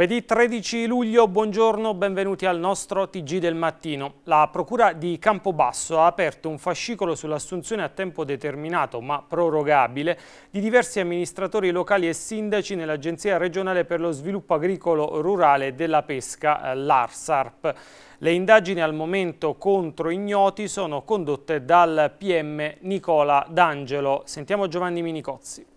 Giovedì 13 luglio, buongiorno, benvenuti al nostro TG del mattino. La Procura di Campobasso ha aperto un fascicolo sull'assunzione a tempo determinato, ma prorogabile, di diversi amministratori locali e sindaci nell'Agenzia regionale per lo sviluppo agricolo rurale della pesca, eh, l'ARSARP. Le indagini al momento contro ignoti sono condotte dal PM Nicola D'Angelo. Sentiamo Giovanni Minicozzi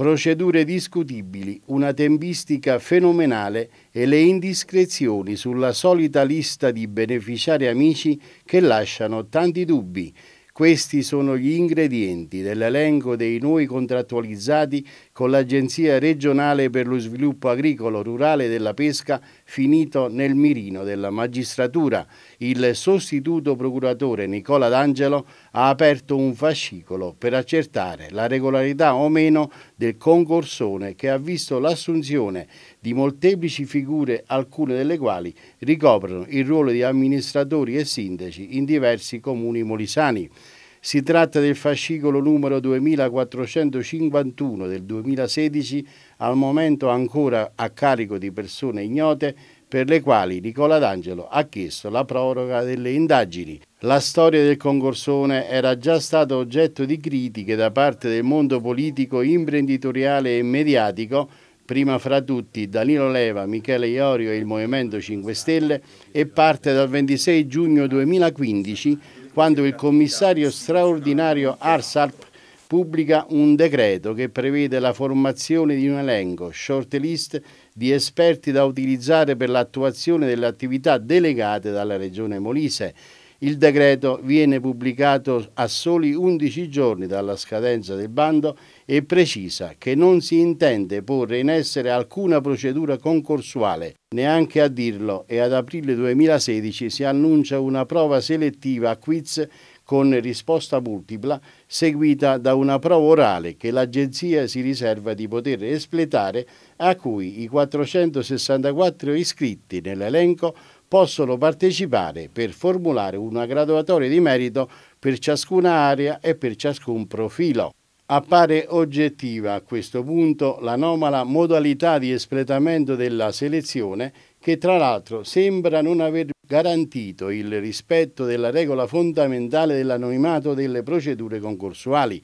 procedure discutibili, una tempistica fenomenale e le indiscrezioni sulla solita lista di beneficiari amici che lasciano tanti dubbi. Questi sono gli ingredienti dell'elenco dei nuovi contrattualizzati con l'Agenzia regionale per lo sviluppo agricolo, rurale e della pesca, finito nel mirino della magistratura. Il sostituto procuratore Nicola D'Angelo ha aperto un fascicolo per accertare la regolarità o meno del concorsone che ha visto l'assunzione di molteplici figure, alcune delle quali ricoprono il ruolo di amministratori e sindaci in diversi comuni molisani. Si tratta del fascicolo numero 2451 del 2016, al momento ancora a carico di persone ignote, per le quali Nicola D'Angelo ha chiesto la proroga delle indagini. La storia del concorsone era già stata oggetto di critiche da parte del mondo politico, imprenditoriale e mediatico, prima fra tutti Danilo Leva, Michele Iorio e il Movimento 5 Stelle, e parte dal 26 giugno 2015 quando il commissario straordinario Arsalp pubblica un decreto che prevede la formazione di un elenco, short list, di esperti da utilizzare per l'attuazione delle attività delegate dalla Regione Molise il decreto viene pubblicato a soli 11 giorni dalla scadenza del bando e precisa che non si intende porre in essere alcuna procedura concorsuale. Neanche a dirlo e ad aprile 2016 si annuncia una prova selettiva a quiz con risposta multipla seguita da una prova orale che l'agenzia si riserva di poter espletare a cui i 464 iscritti nell'elenco possono partecipare per formulare una graduatoria di merito per ciascuna area e per ciascun profilo. Appare oggettiva a questo punto l'anomala modalità di espletamento della selezione che tra l'altro sembra non aver garantito il rispetto della regola fondamentale dell'anonimato delle procedure concorsuali,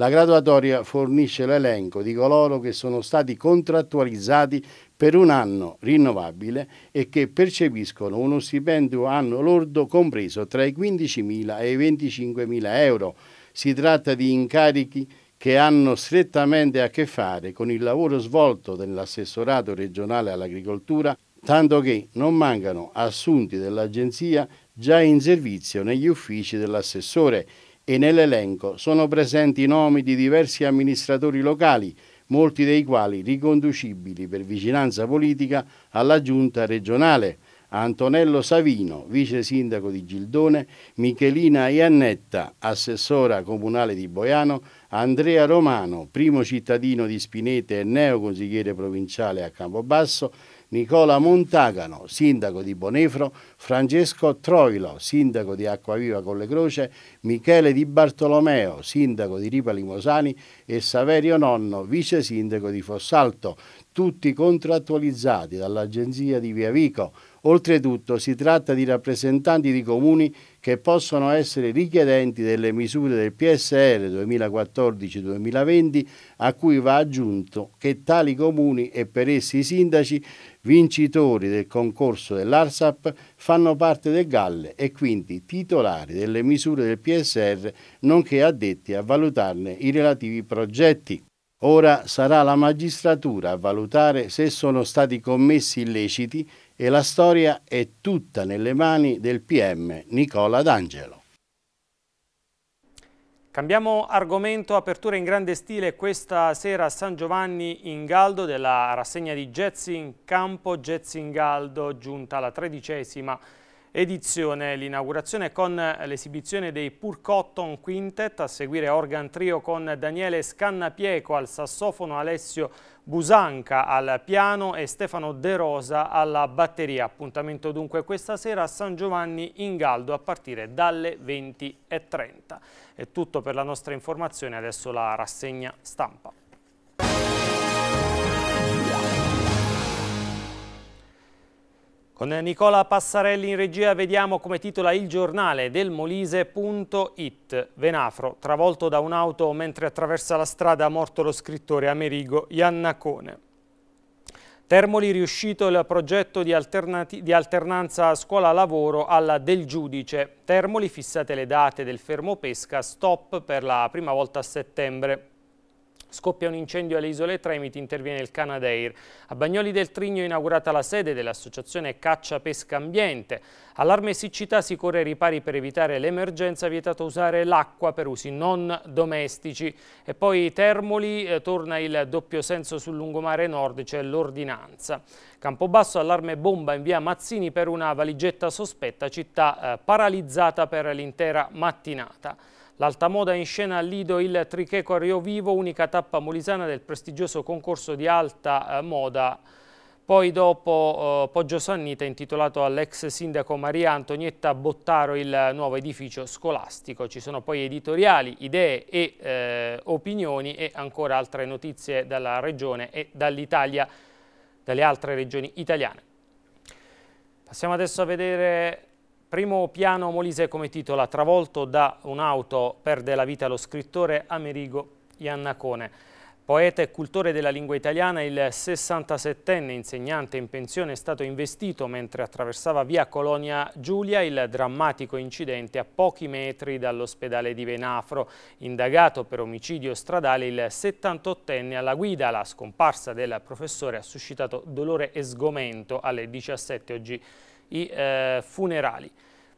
la graduatoria fornisce l'elenco di coloro che sono stati contrattualizzati per un anno rinnovabile e che percepiscono uno stipendio anno lordo compreso tra i 15.000 e i 25.000 euro. Si tratta di incarichi che hanno strettamente a che fare con il lavoro svolto nell'assessorato regionale all'agricoltura, tanto che non mancano assunti dell'agenzia già in servizio negli uffici dell'assessore e nell'elenco sono presenti i nomi di diversi amministratori locali, molti dei quali riconducibili per vicinanza politica alla giunta regionale. Antonello Savino, vice sindaco di Gildone, Michelina Iannetta, assessora comunale di Boiano, Andrea Romano, primo cittadino di Spinete e neoconsigliere provinciale a Campobasso, Nicola Montagano, sindaco di Bonefro, Francesco Troilo, sindaco di Acquaviva Colle Croce, Michele Di Bartolomeo, sindaco di Ripa Limosani e Saverio Nonno, vice sindaco di Fossalto, tutti contrattualizzati dall'agenzia di Via Vico, Oltretutto si tratta di rappresentanti di comuni che possono essere richiedenti delle misure del PSR 2014-2020 a cui va aggiunto che tali comuni e per essi i sindaci vincitori del concorso dell'ARSAP fanno parte del GALLE e quindi titolari delle misure del PSR nonché addetti a valutarne i relativi progetti. Ora sarà la magistratura a valutare se sono stati commessi illeciti e la storia è tutta nelle mani del PM Nicola D'Angelo. Cambiamo argomento, apertura in grande stile questa sera a San Giovanni in Galdo della rassegna di Jazz in Campo, Jazz in Galdo giunta alla tredicesima edizione. L'inaugurazione con l'esibizione dei Pur Cotton Quintet, a seguire Organ Trio con Daniele Scannapieco al sassofono Alessio Busanca al piano e Stefano De Rosa alla batteria. Appuntamento dunque questa sera a San Giovanni in Galdo a partire dalle 20.30. È tutto per la nostra informazione, adesso la rassegna stampa. Con Nicola Passarelli in regia vediamo come titola il giornale del Molise.it. Venafro, travolto da un'auto mentre attraversa la strada, morto lo scrittore Amerigo Iannacone. Termoli riuscito il progetto di, di alternanza scuola-lavoro alla del giudice. Termoli fissate le date del fermo pesca, stop per la prima volta a settembre. Scoppia un incendio alle isole Tremiti, interviene il Canadair. A Bagnoli del Trigno è inaugurata la sede dell'associazione Caccia Pesca Ambiente. Allarme siccità si corre ai ripari per evitare l'emergenza, vietato usare l'acqua per usi non domestici. E poi Termoli eh, torna il doppio senso sul lungomare nord, c'è l'ordinanza. Campobasso allarme bomba in via Mazzini per una valigetta sospetta, città eh, paralizzata per l'intera mattinata. L'alta moda in scena al Lido il Tricheco a Rio Vivo, unica tappa molisana del prestigioso concorso di alta eh, moda. Poi dopo eh, Poggio Sannita intitolato all'ex sindaco Maria Antonietta Bottaro il nuovo edificio scolastico. Ci sono poi editoriali, idee e eh, opinioni e ancora altre notizie dalla regione e dall'Italia, dalle altre regioni italiane. Passiamo adesso a vedere Primo piano Molise come titola Travolto da un'auto perde la vita lo scrittore Amerigo Iannacone. Poeta e cultore della lingua italiana, il 67enne insegnante in pensione è stato investito mentre attraversava via Colonia Giulia il drammatico incidente a pochi metri dall'ospedale di Venafro. Indagato per omicidio stradale il 78enne alla guida, la scomparsa del professore ha suscitato dolore e sgomento alle 17 oggi i eh, funerali.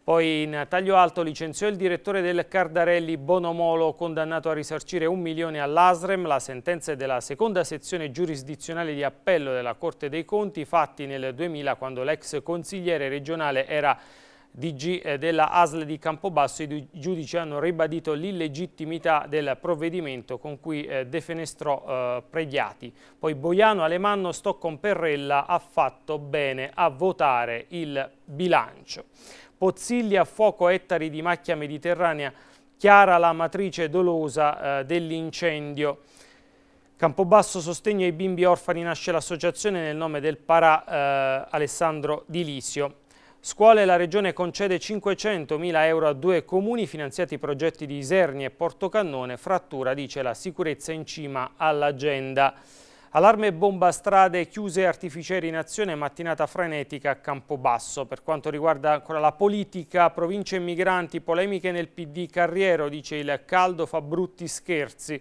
Poi in taglio alto licenziò il direttore del Cardarelli Bonomolo, condannato a risarcire un milione all'Asrem. La sentenza è della seconda sezione giurisdizionale di appello della Corte dei Conti, fatti nel 2000 quando l'ex consigliere regionale era DG eh, della ASL di Campobasso, i giudici hanno ribadito l'illegittimità del provvedimento con cui eh, defenestrò eh, Pregliati. Poi Boiano, Alemanno, Stoccon Perrella ha fatto bene a votare il bilancio. Pozziglia, a fuoco ettari di macchia mediterranea, chiara la matrice dolosa eh, dell'incendio. Campobasso sostegno ai bimbi orfani nasce l'associazione nel nome del parà eh, Alessandro Di Lisio. Scuole la Regione concede 500.000 euro a due comuni finanziati progetti di Iserni e Portocannone. Frattura, dice la sicurezza in cima all'agenda. Allarme bomba strade chiuse artificieri in azione, mattinata frenetica a Campobasso. Per quanto riguarda ancora la politica, province e migranti, polemiche nel PD Carriero, dice il caldo fa brutti scherzi.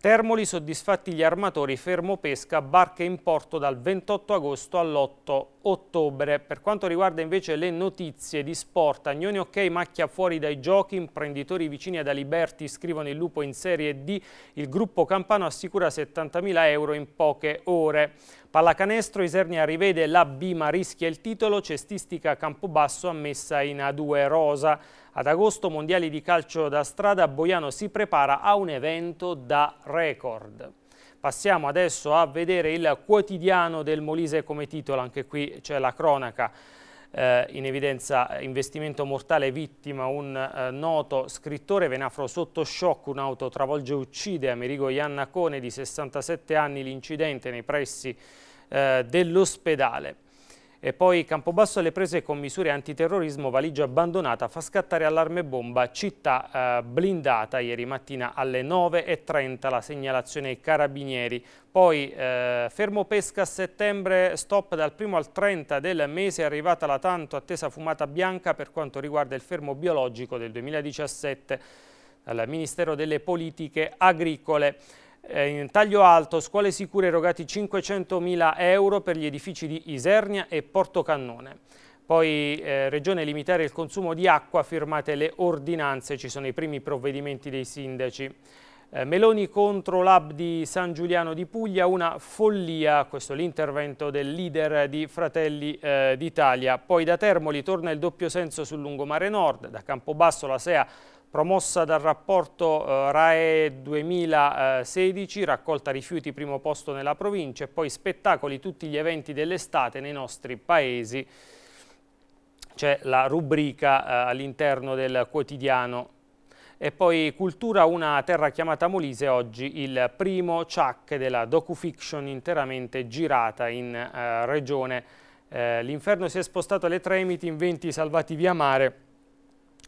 Termoli soddisfatti gli armatori fermo pesca barche in porto dal 28 agosto all'8 ottobre. Per quanto riguarda invece le notizie di sport, Agnone Ok macchia fuori dai giochi, imprenditori vicini ad Aliberti scrivono il lupo in Serie D, il gruppo Campano assicura 70.000 euro in poche ore. Pallacanestro, Isernia rivede la B ma rischia il titolo, cestistica Campobasso ammessa in A2 rosa. Ad agosto mondiali di calcio da strada Boiano si prepara a un evento da record. Passiamo adesso a vedere il quotidiano del Molise come titolo, anche qui c'è la cronaca. Eh, in evidenza eh, investimento mortale vittima un eh, noto scrittore venafro sotto shock un'auto travolge e uccide Amerigo Iannacone di 67 anni l'incidente nei pressi eh, dell'ospedale e poi Campobasso alle prese con misure antiterrorismo, valigia abbandonata, fa scattare allarme bomba, città eh, blindata ieri mattina alle 9.30, la segnalazione ai carabinieri. Poi eh, fermo pesca a settembre, stop dal 1 al 30 del mese, è arrivata la tanto attesa fumata bianca per quanto riguarda il fermo biologico del 2017 dal Ministero delle Politiche Agricole. Eh, in taglio alto, scuole sicure erogati 500.000 euro per gli edifici di Isernia e Portocannone. Poi eh, Regione limitare il consumo di acqua, firmate le ordinanze, ci sono i primi provvedimenti dei sindaci. Eh, Meloni contro l'hub di San Giuliano di Puglia, una follia, questo è l'intervento del leader di Fratelli eh, d'Italia. Poi da Termoli torna il doppio senso sul lungomare nord, da Campobasso la SEA promossa dal rapporto eh, RAE 2016, raccolta rifiuti primo posto nella provincia e poi spettacoli tutti gli eventi dell'estate nei nostri paesi. C'è la rubrica eh, all'interno del quotidiano. E poi Cultura, una terra chiamata Molise, oggi il primo ciak della docufiction interamente girata in eh, regione. Eh, l'inferno si è spostato alle Tremiti in venti salvati via mare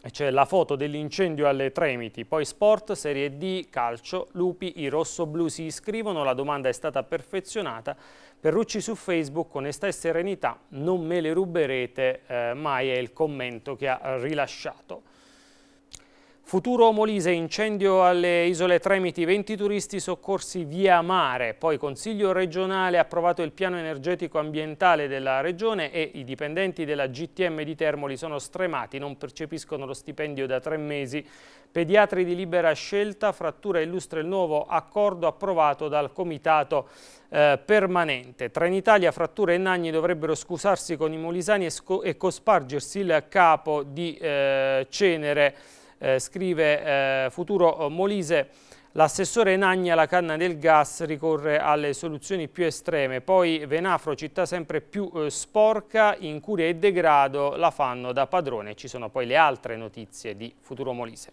c'è la foto dell'incendio alle Tremiti, poi sport, serie D, calcio, lupi, i rossoblù si iscrivono, la domanda è stata perfezionata, Perrucci su Facebook, onestà e serenità, non me le ruberete eh, mai è il commento che ha rilasciato. Futuro Molise, incendio alle isole Tremiti, 20 turisti soccorsi via mare. Poi Consiglio regionale ha approvato il piano energetico ambientale della regione e i dipendenti della GTM di Termoli sono stremati, non percepiscono lo stipendio da tre mesi. Pediatri di libera scelta, frattura illustra il nuovo accordo approvato dal Comitato eh, Permanente. Trenitalia, frattura e Nagni dovrebbero scusarsi con i molisani e, e cospargersi il capo di eh, Cenere eh, scrive eh, Futuro Molise, L'assessore Nagna la canna del gas ricorre alle soluzioni più estreme, poi Venafro, città sempre più eh, sporca, curia e degrado la fanno da padrone. Ci sono poi le altre notizie di Futuro Molise.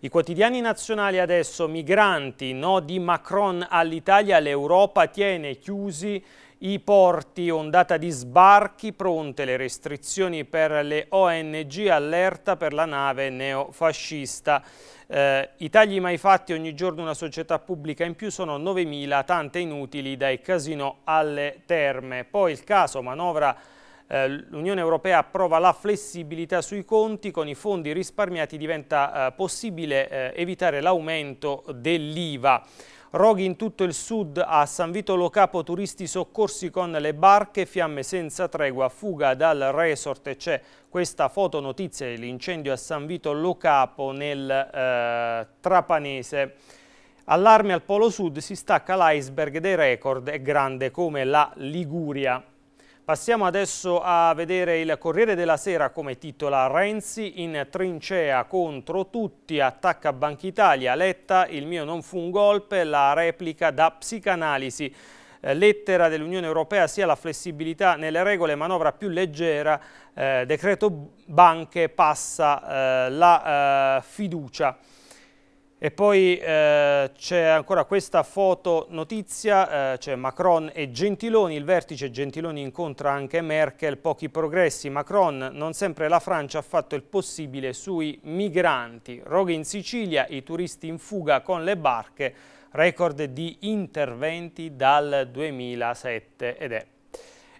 I quotidiani nazionali adesso, migranti, no di Macron all'Italia, l'Europa tiene chiusi i porti, ondata di sbarchi, pronte le restrizioni per le ONG, allerta per la nave neofascista. Eh, I tagli mai fatti ogni giorno una società pubblica in più sono 9.000, tante inutili dai casino alle terme. Poi il caso manovra eh, l'Unione Europea approva la flessibilità sui conti, con i fondi risparmiati diventa eh, possibile eh, evitare l'aumento dell'IVA. Roghi in tutto il sud, a San Vito Lo Capo turisti soccorsi con le barche, fiamme senza tregua, fuga dal resort e c'è questa fotonotizia dell'incendio a San Vito Lo Capo nel eh, Trapanese. Allarme al Polo Sud, si stacca l'iceberg dei record, è grande come la Liguria. Passiamo adesso a vedere il Corriere della Sera come titola Renzi in trincea contro tutti, attacca Banca Italia, Letta, il mio non fu un golpe, la replica da psicanalisi. Eh, lettera dell'Unione Europea sia la flessibilità nelle regole, manovra più leggera, eh, decreto banche passa eh, la eh, fiducia. E poi eh, c'è ancora questa foto notizia, eh, c'è Macron e Gentiloni, il vertice Gentiloni incontra anche Merkel, pochi progressi. Macron, non sempre la Francia ha fatto il possibile sui migranti. Roghe in Sicilia, i turisti in fuga con le barche, record di interventi dal 2007 ed è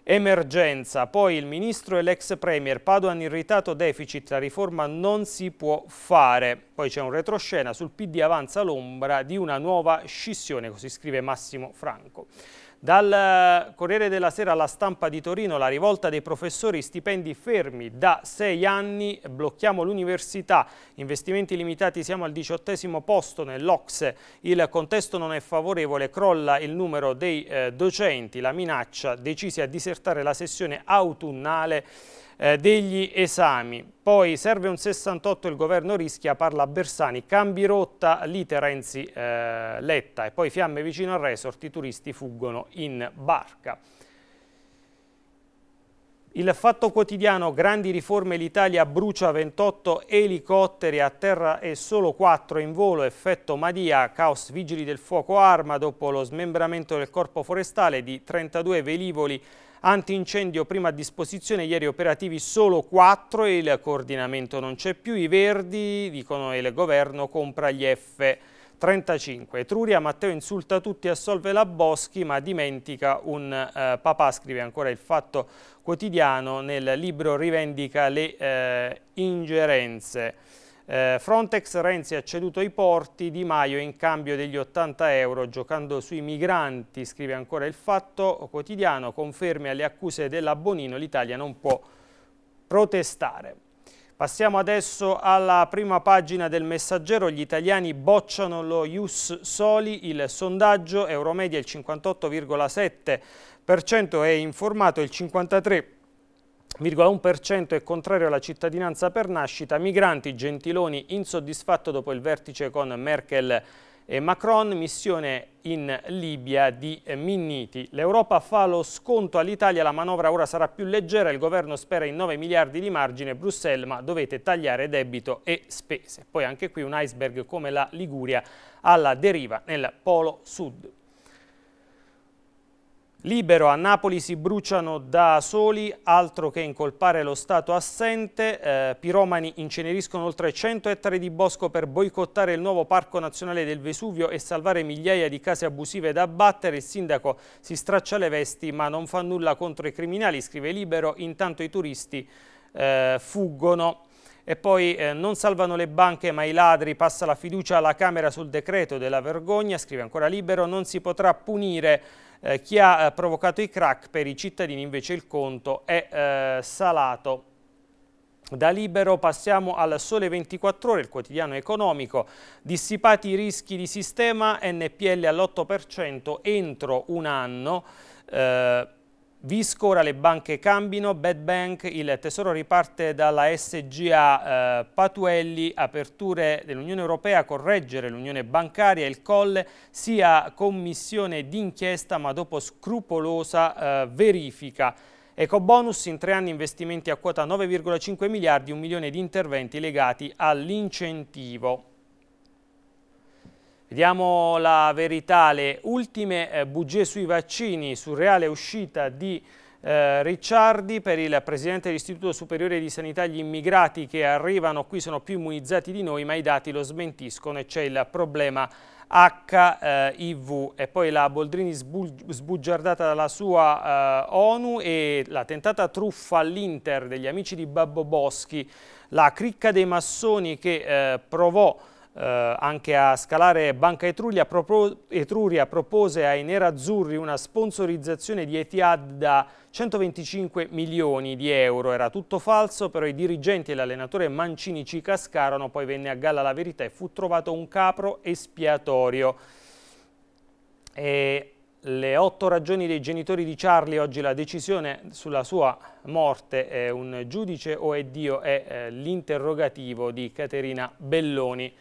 Emergenza, poi il ministro e l'ex premier Padoan irritato deficit, la riforma non si può fare. Poi c'è un retroscena, sul PD avanza l'ombra di una nuova scissione, così scrive Massimo Franco. Dal eh, Corriere della Sera alla stampa di Torino, la rivolta dei professori, stipendi fermi da sei anni, blocchiamo l'università, investimenti limitati, siamo al diciottesimo posto nell'Ocse, il contesto non è favorevole, crolla il numero dei eh, docenti, la minaccia, decisi a disertare la sessione autunnale eh, degli esami. Poi serve un 68, il governo rischia, parla Bersani, cambi rotta, Literenzi eh, Letta e poi fiamme vicino al resort, i turisti fuggono in barca. Il fatto quotidiano Grandi riforme l'Italia brucia 28 elicotteri a terra e solo 4 in volo, effetto Madia, caos vigili del fuoco arma dopo lo smembramento del corpo forestale di 32 velivoli antincendio prima a disposizione, ieri operativi solo 4 e il coordinamento non c'è più, i verdi dicono il governo compra gli F 35. Etruria, Matteo insulta tutti, assolve la Boschi ma dimentica un eh, papà, scrive ancora il Fatto Quotidiano, nel libro rivendica le eh, ingerenze. Eh, Frontex Renzi ha ceduto i porti, Di Maio in cambio degli 80 euro giocando sui migranti, scrive ancora il Fatto Quotidiano, conferme alle accuse della Bonino l'Italia non può protestare. Passiamo adesso alla prima pagina del messaggero, gli italiani bocciano lo Ius Soli, il sondaggio Euromedia il 58,7% è informato, il 53,1% è contrario alla cittadinanza per nascita, migranti, Gentiloni insoddisfatto dopo il vertice con Merkel eh, Macron, missione in Libia di eh, Minniti. L'Europa fa lo sconto all'Italia, la manovra ora sarà più leggera, il governo spera in 9 miliardi di margine, Bruxelles ma dovete tagliare debito e spese. Poi anche qui un iceberg come la Liguria alla deriva nel polo sud. Libero a Napoli si bruciano da soli, altro che incolpare lo Stato assente, eh, piromani inceneriscono oltre 100 ettari di bosco per boicottare il nuovo Parco Nazionale del Vesuvio e salvare migliaia di case abusive da abbattere, il sindaco si straccia le vesti ma non fa nulla contro i criminali, scrive Libero, intanto i turisti eh, fuggono e poi eh, non salvano le banche ma i ladri, passa la fiducia alla Camera sul decreto della vergogna, scrive ancora Libero, non si potrà punire eh, chi ha eh, provocato i crack per i cittadini invece il conto è eh, salato. Da Libero passiamo al Sole 24 Ore, il quotidiano economico. Dissipati i rischi di sistema, NPL all'8% entro un anno. Eh, Visco, ora le banche cambino, Bad Bank, il Tesoro riparte dalla SGA eh, Patuelli, aperture dell'Unione Europea, correggere l'Unione Bancaria, il Colle sia commissione d'inchiesta ma dopo scrupolosa eh, verifica. Ecobonus, in tre anni investimenti a quota 9,5 miliardi, un milione di interventi legati all'incentivo. Vediamo la verità, le ultime eh, bugie sui vaccini, surreale uscita di eh, Ricciardi per il presidente dell'Istituto Superiore di Sanità gli immigrati che arrivano qui sono più immunizzati di noi ma i dati lo smentiscono e c'è il problema HIV e poi la Boldrini sbugiardata dalla sua eh, ONU e la tentata truffa all'Inter degli amici di Babbo Boschi, la cricca dei massoni che eh, provò eh, anche a scalare Banca Etruria, propo Etruria propose ai nerazzurri una sponsorizzazione di Etihad da 125 milioni di euro. Era tutto falso, però i dirigenti e l'allenatore Mancini ci cascarono, poi venne a galla la verità e fu trovato un capro espiatorio. E le otto ragioni dei genitori di Charlie, oggi la decisione sulla sua morte è un giudice o è Dio, è eh, l'interrogativo di Caterina Belloni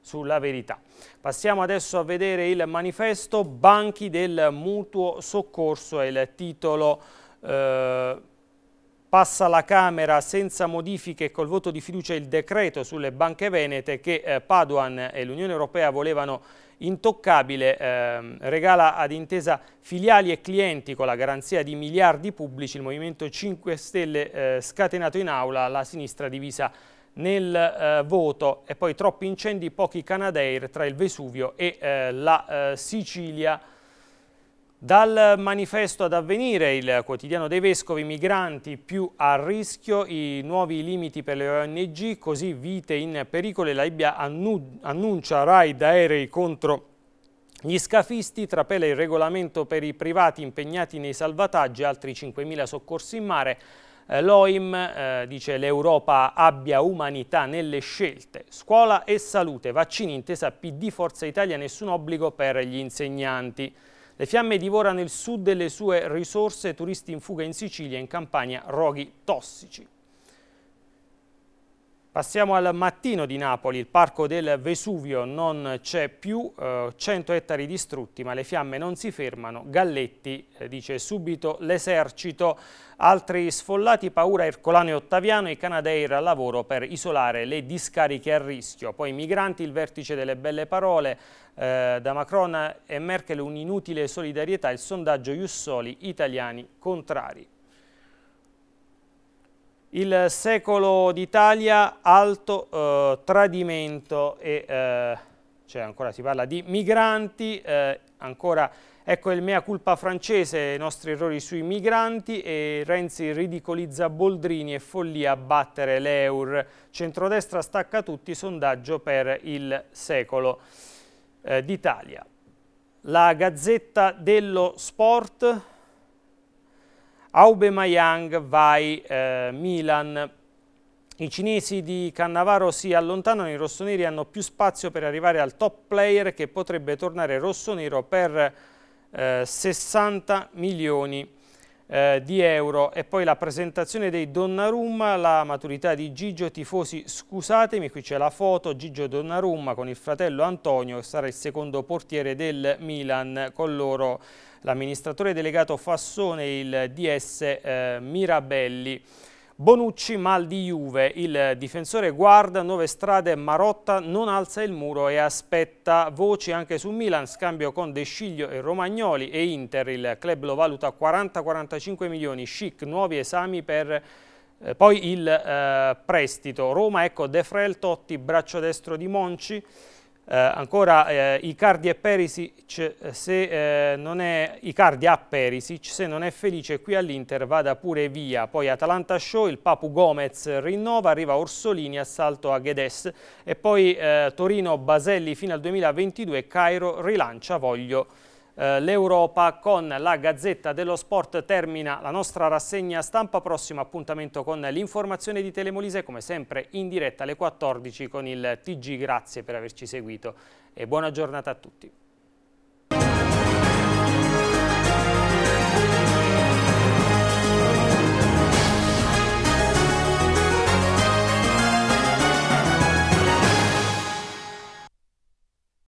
sulla verità. Passiamo adesso a vedere il manifesto Banchi del mutuo soccorso, è il titolo eh, passa alla Camera senza modifiche e col voto di fiducia il decreto sulle banche venete che eh, Paduan e l'Unione Europea volevano intoccabile, eh, regala ad intesa filiali e clienti con la garanzia di miliardi pubblici, il Movimento 5 Stelle eh, scatenato in aula, la sinistra divisa nel eh, voto e poi troppi incendi, pochi Canadair tra il Vesuvio e eh, la eh, Sicilia. Dal manifesto ad avvenire, il quotidiano dei vescovi, migranti più a rischio, i nuovi limiti per le ONG, così vite in pericolo, la Libia annuncia raid aerei contro gli scafisti, trapela il regolamento per i privati impegnati nei salvataggi, altri 5.000 soccorsi in mare, eh, L'OIM eh, dice l'Europa abbia umanità nelle scelte, scuola e salute, vaccini intesa PD Forza Italia, nessun obbligo per gli insegnanti. Le fiamme divorano il sud delle sue risorse, turisti in fuga in Sicilia, in Campania roghi tossici. Passiamo al mattino di Napoli, il parco del Vesuvio non c'è più, eh, 100 ettari distrutti ma le fiamme non si fermano, Galletti eh, dice subito l'esercito, altri sfollati, paura Ercolano e Ottaviano, i Canadair al lavoro per isolare le discariche a rischio, poi i migranti, il vertice delle belle parole, eh, da Macron e Merkel un'inutile solidarietà, il sondaggio Jussoli, italiani contrari. Il secolo d'Italia, alto eh, tradimento e eh, cioè ancora si parla di migranti, eh, ancora ecco il mea culpa francese, i nostri errori sui migranti e Renzi ridicolizza Boldrini e follia a battere l'Eur. Centrodestra stacca tutti, sondaggio per il secolo eh, d'Italia. La Gazzetta dello Sport Aubameyang vai eh, Milan. I cinesi di Cannavaro si allontanano, i rossoneri hanno più spazio per arrivare al top player che potrebbe tornare rossonero per eh, 60 milioni eh, di euro e poi la presentazione dei Donnarumma, la maturità di Gigio, tifosi scusatemi, qui c'è la foto, Gigio Donnarumma con il fratello Antonio che sarà il secondo portiere del Milan con loro l'amministratore delegato Fassone e il DS eh, Mirabelli. Bonucci mal di Juve, il difensore guarda, nuove strade Marotta non alza il muro e aspetta voci anche su Milan, scambio con De Sciglio e Romagnoli e Inter, il club lo valuta 40-45 milioni, chic, nuovi esami per eh, poi il eh, prestito. Roma, ecco De Frel, Totti, braccio destro di Monci, eh, ancora eh, Icardi, Perisic, se, eh, è, Icardi a Perisic, se non è felice qui all'Inter vada pure via. Poi Atalanta Show, il Papu Gomez rinnova, arriva Orsolini, assalto a Gedes e poi eh, Torino Baselli fino al 2022, Cairo rilancia Voglio eh, l'Europa con la Gazzetta dello Sport termina la nostra rassegna stampa prossimo appuntamento con l'informazione di Telemolise come sempre in diretta alle 14 con il TG grazie per averci seguito e buona giornata a tutti